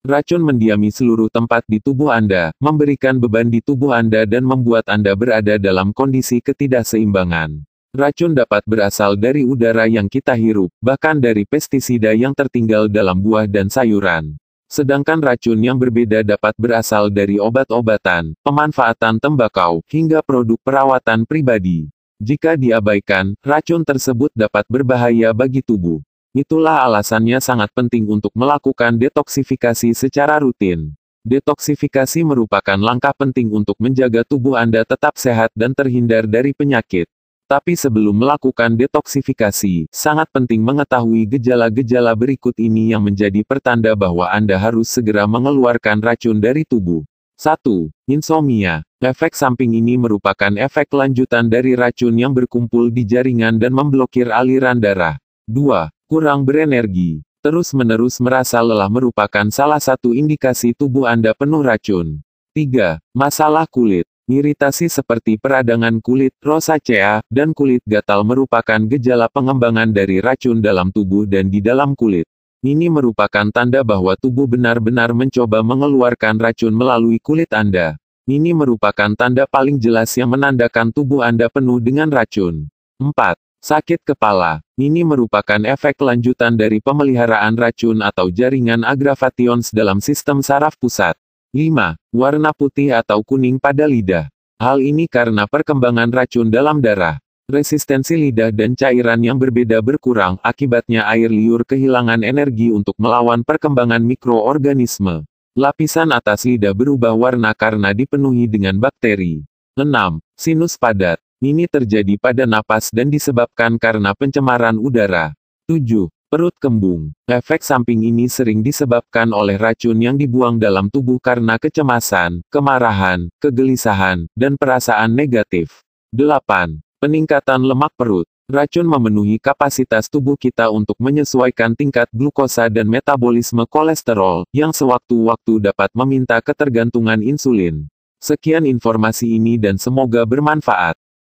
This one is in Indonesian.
Racun mendiami seluruh tempat di tubuh Anda, memberikan beban di tubuh Anda dan membuat Anda berada dalam kondisi ketidakseimbangan. Racun dapat berasal dari udara yang kita hirup, bahkan dari pestisida yang tertinggal dalam buah dan sayuran. Sedangkan racun yang berbeda dapat berasal dari obat-obatan, pemanfaatan tembakau, hingga produk perawatan pribadi. Jika diabaikan, racun tersebut dapat berbahaya bagi tubuh. Itulah alasannya sangat penting untuk melakukan detoksifikasi secara rutin. Detoksifikasi merupakan langkah penting untuk menjaga tubuh Anda tetap sehat dan terhindar dari penyakit. Tapi sebelum melakukan detoksifikasi, sangat penting mengetahui gejala-gejala berikut ini yang menjadi pertanda bahwa Anda harus segera mengeluarkan racun dari tubuh. 1. Insomnia. Efek samping ini merupakan efek lanjutan dari racun yang berkumpul di jaringan dan memblokir aliran darah. 2 kurang berenergi, terus-menerus merasa lelah merupakan salah satu indikasi tubuh Anda penuh racun. 3. Masalah kulit. Iritasi seperti peradangan kulit, rosacea, dan kulit gatal merupakan gejala pengembangan dari racun dalam tubuh dan di dalam kulit. Ini merupakan tanda bahwa tubuh benar-benar mencoba mengeluarkan racun melalui kulit Anda. Ini merupakan tanda paling jelas yang menandakan tubuh Anda penuh dengan racun. 4. Sakit kepala, ini merupakan efek lanjutan dari pemeliharaan racun atau jaringan agravations dalam sistem saraf pusat. 5. Warna putih atau kuning pada lidah. Hal ini karena perkembangan racun dalam darah. Resistensi lidah dan cairan yang berbeda berkurang, akibatnya air liur kehilangan energi untuk melawan perkembangan mikroorganisme. Lapisan atas lidah berubah warna karena dipenuhi dengan bakteri. 6. Sinus padat. Ini terjadi pada napas dan disebabkan karena pencemaran udara. 7. Perut kembung. Efek samping ini sering disebabkan oleh racun yang dibuang dalam tubuh karena kecemasan, kemarahan, kegelisahan, dan perasaan negatif. 8. Peningkatan lemak perut. Racun memenuhi kapasitas tubuh kita untuk menyesuaikan tingkat glukosa dan metabolisme kolesterol, yang sewaktu-waktu dapat meminta ketergantungan insulin. Sekian informasi ini dan semoga bermanfaat.